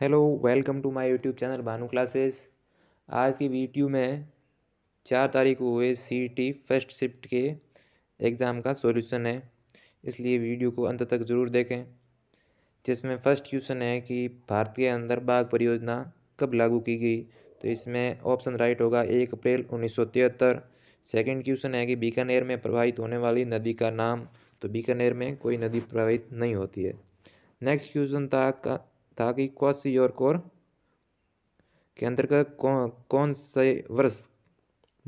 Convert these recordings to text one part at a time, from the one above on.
hello welcome to my YouTube channel Bhanu classes आज की video में चार तारीख को हुए सीटी e फर्स्ट शिफ्ट के एग्ज़ाम का सॉल्यूशन है इसलिए वीडियो को अंत तक ज़रूर देखें जिसमें फर्स्ट क्वेश्चन है कि भारत के अंदर बाघ परियोजना कब लागू की गई तो इसमें ऑप्शन राइट होगा एक अप्रैल उन्नीस सौ तिहत्तर सेकेंड क्वेश्चन है कि बीकानेर में प्रवाहित होने वाली नदी का नाम तो बीकानेर में कोई नदी प्रभावित नहीं होती है नेक्स्ट क्वेश्चन था ताकि सी और कौर के अंतर्गत कौन कौन से वर्ष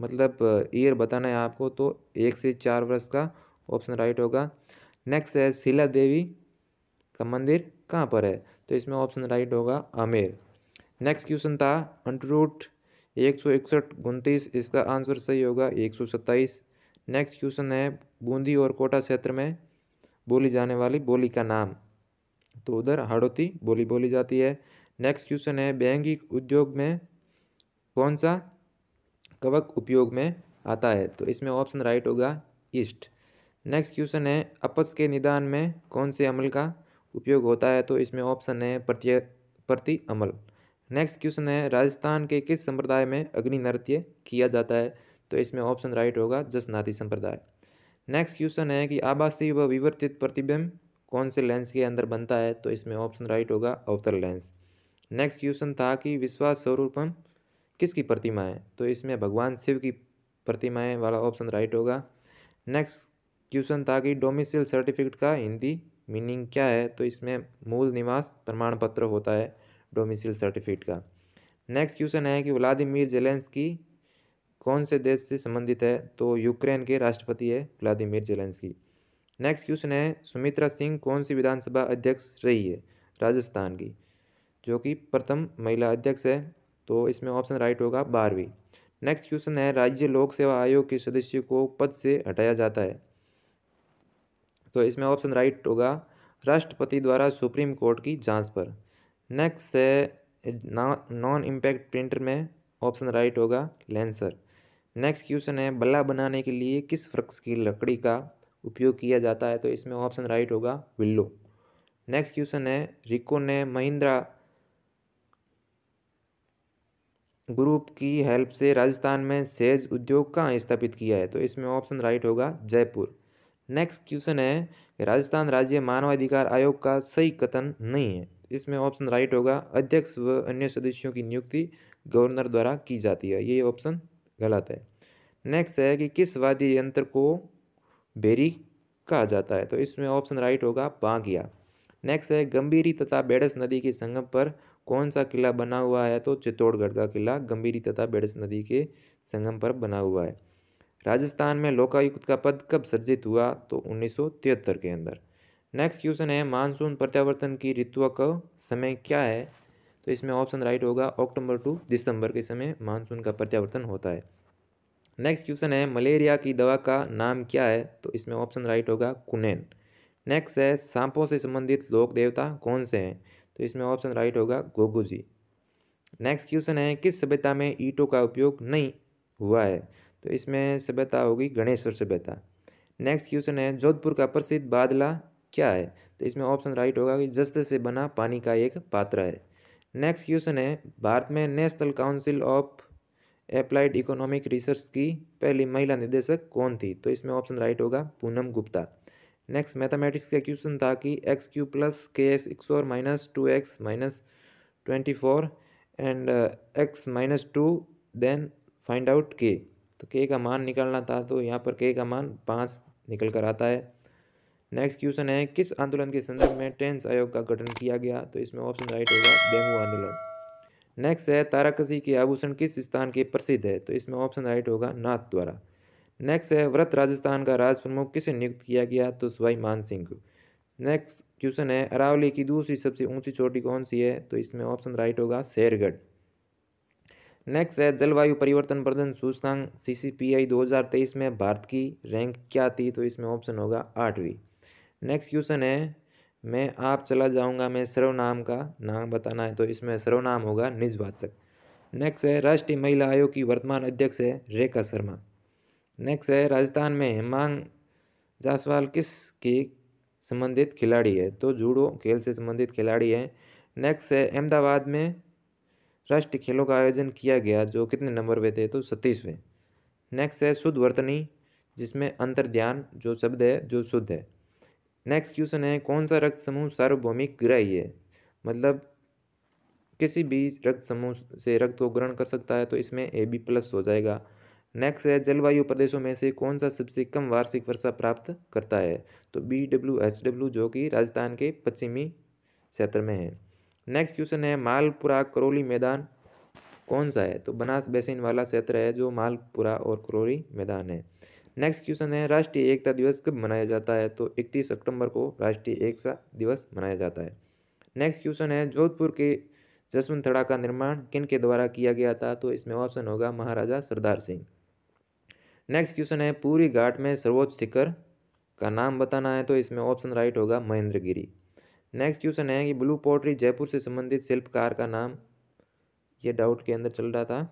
मतलब ईयर बताना है आपको तो एक से चार वर्ष का ऑप्शन राइट होगा नेक्स्ट है शिला देवी का मंदिर कहाँ पर है तो इसमें ऑप्शन राइट होगा आमेर नेक्स्ट क्वेश्चन था अंटरूट एक सौ इकसठ उनतीस इसका आंसर सही होगा एक सौ सत्ताईस नेक्स्ट क्वेश्चन है बूंदी और कोटा क्षेत्र में बोली जाने वाली बोली का नाम तो उधर हड़ौती बोली बोली जाती है नेक्स्ट क्वेश्चन है बैंगिक उद्योग में कौन सा कवक उपयोग में आता है तो इसमें ऑप्शन राइट होगा ईस्ट नेक्स्ट क्वेश्चन है अपस के निदान में कौन से अमल का उपयोग होता है तो इसमें ऑप्शन है प्रत्य प्रति अमल नेक्स्ट क्वेश्चन है राजस्थान के किस संप्रदाय में अग्नि नृत्य किया जाता है तो इसमें ऑप्शन राइट होगा जसनाती संप्रदाय नेक्स्ट क्वेश्चन है कि आभासी व विवर्तित प्रतिबिंब कौन से लेंस के अंदर बनता है तो इसमें ऑप्शन राइट होगा अवतर लेंस नेक्स्ट क्वेश्चन था कि विश्वास स्वरूपम किसकी प्रतिमा है तो इसमें भगवान शिव की प्रतिमाएँ वाला ऑप्शन राइट होगा नेक्स्ट क्वेश्चन था कि डोमिसल सर्टिफिकेट का हिंदी मीनिंग क्या है तो इसमें मूल निवास प्रमाण पत्र होता है डोमिसल सर्टिफिकेट का नेक्स्ट क्वेश्चन है कि जेलेंस की कौन से देश से संबंधित है तो यूक्रेन के राष्ट्रपति है जेलेंस की नेक्स्ट क्वेश्चन है सुमित्रा सिंह कौन सी विधानसभा अध्यक्ष रही है राजस्थान की जो कि प्रथम महिला अध्यक्ष है तो इसमें ऑप्शन राइट होगा बारहवीं नेक्स्ट क्वेश्चन है राज्य लोक सेवा आयोग के सदस्य को पद से हटाया जाता है तो इसमें ऑप्शन राइट होगा राष्ट्रपति द्वारा सुप्रीम कोर्ट की जांच पर नेक्स्ट है नॉन इम्पैक्ट प्रिंटर में ऑप्शन राइट होगा लेंसर नेक्स्ट क्वेश्चन है बल्ला बनाने के लिए किस वृक्ष की लकड़ी का उपयोग किया जाता है तो इसमें ऑप्शन राइट होगा विल्लो नेक्स्ट क्वेश्चन है रिको ने महिंद्रा ग्रुप की हेल्प से राजस्थान में सेज उद्योग कहाँ स्थापित किया है तो इसमें ऑप्शन राइट होगा जयपुर नेक्स्ट क्वेश्चन है राजस्थान राज्य मानवाधिकार आयोग का सही कथन नहीं है इसमें ऑप्शन राइट होगा अध्यक्ष व अन्य सदस्यों की नियुक्ति गवर्नर द्वारा की जाती है ये ऑप्शन गलत है नेक्स्ट है कि किस वाद्य यंत्र को बेरी कहा जाता है तो इसमें ऑप्शन राइट होगा बागिया नेक्स्ट है गंभीरी तथा बेड़स नदी के संगम पर कौन सा किला बना हुआ है तो चित्तौड़गढ़ का किला गंभीरी तथा बेड़स नदी के संगम पर बना हुआ है राजस्थान में लोकायुक्त का पद कब सर्जित हुआ तो उन्नीस के अंदर नेक्स्ट क्वेश्चन है मानसून प्रत्यावर्तन की ऋतु का समय क्या है तो इसमें ऑप्शन राइट होगा अक्टूबर टू दिसंबर के समय मानसून का प्रत्यावर्तन होता है नेक्स्ट क्वेश्चन है मलेरिया की दवा का नाम क्या है तो इसमें ऑप्शन राइट होगा कुनेन नेक्स्ट है सांपों से संबंधित लोक देवता कौन से हैं तो इसमें ऑप्शन राइट होगा गोगू जी नेक्स्ट क्वेश्चन है किस सभ्यता में ईटों का उपयोग नहीं हुआ है तो इसमें सभ्यता होगी गणेश्वर सभ्यता नेक्स्ट क्वेश्चन है जोधपुर का प्रसिद्ध बादला क्या है तो इसमें ऑप्शन राइट होगा कि जस्त से बना पानी का एक पात्र है नेक्स्ट क्वेश्चन है भारत में national council of applied economic research की पहली महिला निदेशक कौन थी तो इसमें ऑप्शन राइट होगा पूनम गुप्ता नेक्स्ट मैथमेटिक्स का क्वेश्चन था कि x cube plus k x x और minus two x minus twenty four and x minus two then find out k तो के का मान निकालना था तो यहाँ पर के का मान पाँच निकल कर आता है नेक्स्ट क्वेश्चन है किस आंदोलन के संदर्भ में टेंस आयोग का गठन किया गया तो इसमें ऑप्शन राइट होगा डेंगू आंदोलन नेक्स्ट है ताराकसी के आभूषण किस स्थान के प्रसिद्ध है तो इसमें ऑप्शन राइट होगा नाथ द्वारा नेक्स्ट है व्रत राजस्थान का राज प्रमुख किसे नियुक्त किया गया तो स्वाई मान सिंह नेक्स्ट क्वेश्चन है अरावली की दूसरी सबसे ऊंची चोटी कौन सी है तो इसमें ऑप्शन राइट होगा शेरगढ़ नेक्स्ट है जलवायु परिवर्तन प्रदन सूचकांक हजार तेईस में भारत की रैंक क्या थी तो इसमें ऑप्शन होगा आठवीं नेक्स्ट क्वेश्चन है मैं आप चला जाऊँगा मैं सर्वनाम का नाम बताना है तो इसमें सर्वनाम होगा निजवाचक नेक्स्ट है राष्ट्रीय महिला आयोग की वर्तमान अध्यक्ष है रेखा शर्मा नेक्स्ट है राजस्थान में हेमांग जासवाल किस की संबंधित खिलाड़ी है तो जूडो खेल से संबंधित खिलाड़ी है नेक्स्ट है अहमदाबाद में राष्ट्रीय खेलों का आयोजन किया गया जो कितने नंबर पे थे तो सतीसवें नेक्स्ट है शुद्ध वर्तनी जिसमें अंतर्ध्यान जो शब्द है जो शुद्ध है नेक्स्ट क्वेश्चन है कौन सा रक्त समूह सार्वभौमिक ग्राही है मतलब किसी भी रक्त समूह से रक्त को ग्रहण कर सकता है तो इसमें ए बी प्लस हो जाएगा नेक्स्ट है जलवायु प्रदेशों में से कौन सा सबसे कम वार्षिक वर्षा प्राप्त करता है तो बी डब्ल्यू एच डब्ल्यू जो कि राजस्थान के पश्चिमी क्षेत्र में है नेक्स्ट क्वेश्चन है मालपुरा करौली मैदान कौन सा है तो बनास बेसिन वाला क्षेत्र है जो मालपुरा और करौली मैदान है नेक्स्ट क्वेश्चन है राष्ट्रीय एकता दिवस कब मनाया जाता है तो इकतीस अक्टूबर को राष्ट्रीय एकता दिवस मनाया जाता है नेक्स्ट क्वेश्चन है जोधपुर के जसवंतड़ा का निर्माण किन के द्वारा किया गया था तो इसमें ऑप्शन होगा महाराजा सरदार सिंह नेक्स्ट क्वेश्चन है पूरी घाट में सर्वोच्च शिखर का नाम बताना है तो इसमें ऑप्शन राइट होगा महेंद्रगिरी नेक्स्ट क्वेश्चन है कि ब्लू पोट्री जयपुर से संबंधित शिल्पकार का नाम ये डाउट के अंदर चल रहा था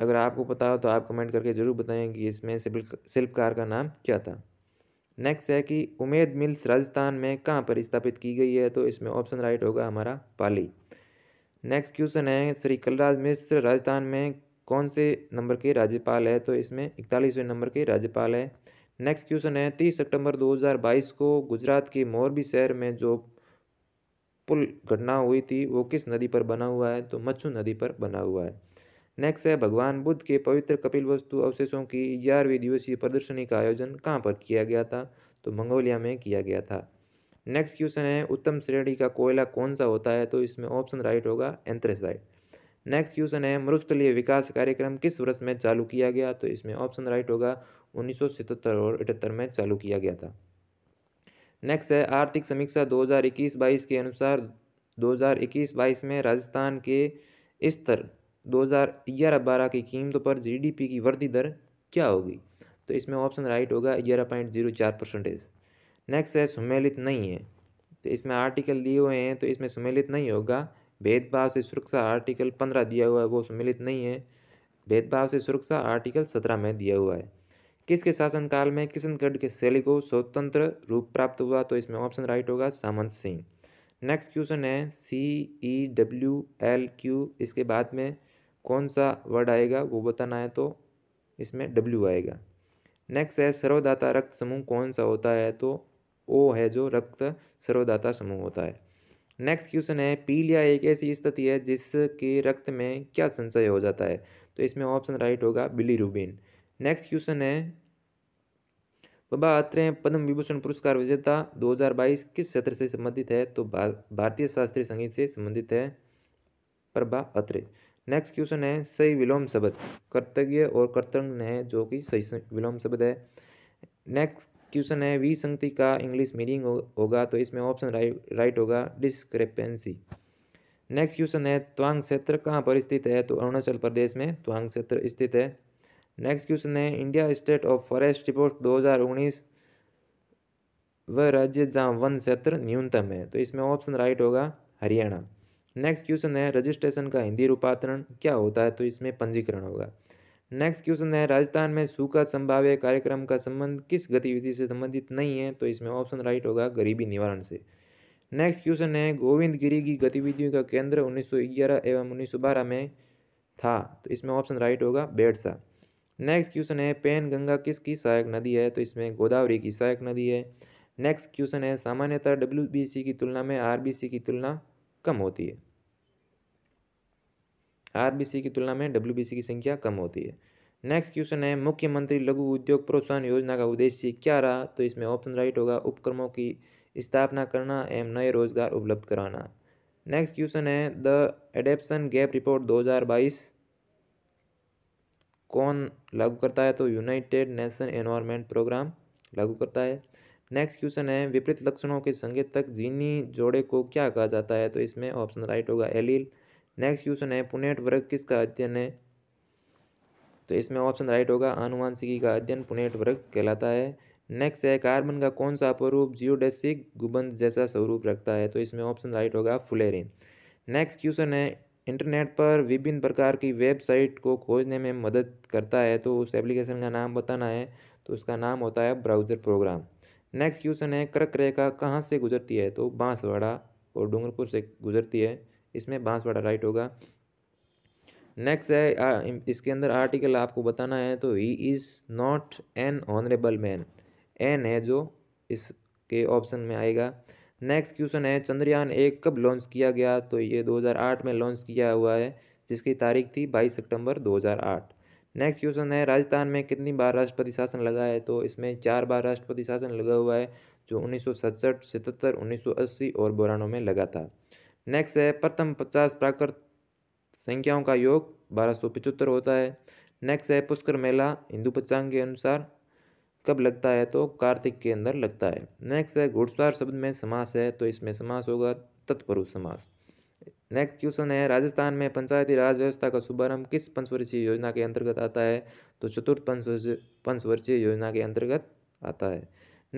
अगर आपको पता हो तो आप कमेंट करके ज़रूर बताएं कि इसमें शिल्पकार का नाम क्या था नेक्स्ट है कि उमेद मिल्स राजस्थान में कहाँ पर स्थापित की गई है तो इसमें ऑप्शन राइट होगा हमारा पाली नेक्स्ट क्वेश्चन है श्री कलराज मिश्र राजस्थान में कौन से नंबर के राज्यपाल है तो इसमें इकतालीसवें नंबर के राज्यपाल है नेक्स्ट क्वेश्चन है तीस सितंबर 2022 को गुजरात के मोरबी शहर में जो पुल घटना हुई थी वो किस नदी पर बना हुआ है तो मच्छू नदी पर बना हुआ है नेक्स्ट है भगवान बुद्ध के पवित्र कपिल वस्तु अवशेषों की ग्यारहवीं दिवसीय प्रदर्शनी का आयोजन कहाँ पर किया गया था तो मंगोलिया में किया गया था नेक्स्ट क्वेश्चन है उत्तम श्रेणी का कोयला कौन सा होता है तो इसमें ऑप्शन राइट होगा एंथ्रेसाइड नेक्स्ट क्वेश्चन है मरुस्थलीय विकास कार्यक्रम किस वर्ष में चालू किया गया तो इसमें ऑप्शन राइट होगा उन्नीस और इटहत्तर में चालू किया गया था नेक्स्ट है आर्थिक समीक्षा 2021-22 के अनुसार 2021-22 में राजस्थान के स्तर दो हज़ार की कीमतों पर जीडीपी की वृद्धि दर क्या होगी तो इसमें ऑप्शन राइट होगा ग्यारह पॉइंट जीरो चार परसेंटेज नेक्स्ट है सुमेलित नहीं है तो इसमें आर्टिकल दिए हुए हैं तो इसमें सुमेलित नहीं होगा भेदभाव से सुरक्षा आर्टिकल पंद्रह दिया हुआ है वो सम्मिलित नहीं है भेदभाव से सुरक्षा आर्टिकल सत्रह में दिया हुआ है किसके शासनकाल में किशनगढ़ के शैली को स्वतंत्र रूप प्राप्त हुआ तो इसमें ऑप्शन राइट होगा सामंत सिंह नेक्स्ट क्वेश्चन है C E W L Q इसके बाद में कौन सा वर्ड आएगा वो बताना है तो इसमें डब्ल्यू आएगा नेक्स्ट है सर्वदाता रक्त समूह कौन सा होता है तो ओ है जो रक्त सर्वदाता समूह होता है नेक्स्ट क्वेश्चन है पीलिया एक ऐसी स्थिति है जिसके रक्त में क्या संचय हो जाता है तो इसमें ऑप्शन राइट होगा बिली रूबिन नेक्स्ट क्वेश्चन है बाबा अत्रे पद्म विभूषण पुरस्कार विजेता 2022 किस क्षेत्र से संबंधित है तो भारतीय शास्त्रीय संगीत से संबंधित है प्रभा अत्रे नेक्स्ट क्वेश्चन है सही विलोम शब्द कर्तव्य और कर्तव्य है जो कि सही विलोम शब्द है नेक्स्ट क्वेश्चन है वी संगति का इंग्लिश मीनिंग होगा तो इसमें ऑप्शन राइट राइट होगा डिस्क्रेपेंसी नेक्स्ट क्वेश्चन है त्वांग क्षेत्र कहाँ पर स्थित है तो अरुणाचल प्रदेश में त्वांग क्षेत्र स्थित है नेक्स्ट क्वेश्चन है India state of forest report 2019 वह राज्य जहाँ वन क्षेत्र न्यूनतम है तो इसमें ऑप्शन राइट होगा हरियाणा नेक्स्ट क्वेश्चन है रजिस्ट्रेशन का हिंदी रूपांतरण क्या होता है तो इसमें पंजीकरण होगा नेक्स्ट क्वेश्चन है राजस्थान में सूखा संभाव्य कार्यक्रम का संबंध किस गतिविधि से संबंधित नहीं है तो इसमें ऑप्शन राइट होगा गरीबी निवारण से नेक्स्ट क्वेश्चन है गोविंद गिरी की गतिविधियों का केंद्र 1911 एवं 1912 में था तो इसमें ऑप्शन राइट होगा बेडसा नेक्स्ट क्वेश्चन है पेन गंगा किसकी सहायक नदी है तो इसमें गोदावरी की सहायक नदी है नेक्स्ट क्वेश्चन है सामान्यतः डब्ल्यू की तुलना में आर की तुलना कम होती है आरबीसी की तुलना में डब्ल्यूबीसी की संख्या कम होती है नेक्स्ट क्वेश्चन है मुख्यमंत्री लघु उद्योग प्रोत्साहन योजना का उद्देश्य क्या रहा तो इसमें ऑप्शन राइट होगा उपक्रमों की स्थापना करना एवं नए रोजगार उपलब्ध कराना नेक्स्ट क्वेश्चन है द एडेप्शन गैप रिपोर्ट 2022 कौन लागू करता है तो यूनाइटेड नेशन एनवायरमेंट प्रोग्राम लागू करता है नेक्स्ट क्वेश्चन है विपरीत लक्षणों के संकेत तक जीनी जोड़े को क्या कहा जाता है तो इसमें ऑप्शन राइट होगा एलिल नेक्स्ट क्वेश्चन है पुनेट वर्ग किसका अध्ययन है तो इसमें ऑप्शन राइट होगा आनुवांशिकी का अध्ययन पुनेट वर्ग कहलाता है नेक्स्ट है कार्बन का कौन सा अपरूप जियोडेसिक गुबंद जैसा स्वरूप रखता है तो इसमें ऑप्शन राइट होगा फुलेरिन नेक्स्ट क्वेश्चन है इंटरनेट पर विभिन्न प्रकार की वेबसाइट को खोजने में मदद करता है तो उस एप्लीकेशन का नाम बताना है तो उसका नाम होता है ब्राउज़र प्रोग्राम नेक्स्ट क्वेश्चन है कर्क रेखा कहाँ से गुजरती है तो बांसवाड़ा और डूंगरपुर से गुजरती है इसमें बांसवाड़ा राइट होगा नेक्स्ट है इसके अंदर आर्टिकल आपको बताना है तो he is not an honourable man an है जो इसके ऑप्शन में आएगा नेक्स्ट क्वेश्चन है चंद्रयान एक कब लॉन्च किया गया तो ये 2008 में लॉन्च किया हुआ है जिसकी तारीख थी 22 सितंबर 2008 नेक्स्ट क्वेश्चन है राजस्थान में कितनी बार राष्ट्रपति शासन लगा है तो इसमें चार बार राष्ट्रपति शासन लगा हुआ है जो उन्नीस सौ सड़सठ उन्नीस सौ अस्सी और बोरानवे में लगा था नेक्स्ट है प्रथम पचास प्राकृत संख्याओं का योग बारह सौ पचहत्तर होता है नेक्स्ट है पुष्कर मेला हिंदू पंचांग के अनुसार कब लगता है तो कार्तिक के अंदर लगता है नेक्स्ट है घुड़सवार शब्द में समास है तो इसमें समास होगा तत्पुरुष समास नेक्स्ट क्वेश्चन है राजस्थान में पंचायती राज व्यवस्था का शुभारंभ किस पंचवर्षीय योजना के अंतर्गत आता है तो चतुर्थ पंचवर्षीय पंचवर्षीय योजना के अंतर्गत आता है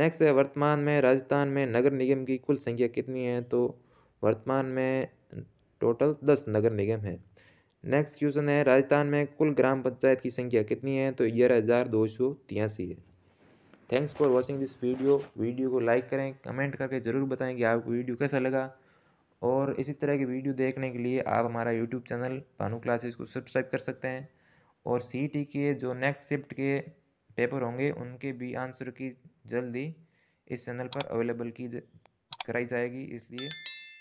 नेक्स्ट है वर्तमान में राजस्थान में नगर निगम की कुल संख्या कितनी है तो वर्तमान में टोटल दस नगर निगम हैं नेक्स्ट क्वेश्चन है राजस्थान में कुल ग्राम पंचायत की संख्या कितनी है तो ग्यारह हज़ार दो सौ तिरासी है thanks for watching this video video को लाइक करें कमेंट करके ज़रूर बताएं कि आपको वीडियो कैसा लगा और इसी तरह की वीडियो देखने के लिए आप हमारा यूट्यूब चैनल भानु क्लासेस को सब्सक्राइब कर सकते हैं और सी के जो नेक्स्ट शिफ्ट के पेपर होंगे उनके भी आंसर की जल्दी इस चैनल पर अवेलेबल की कराई जाएगी इसलिए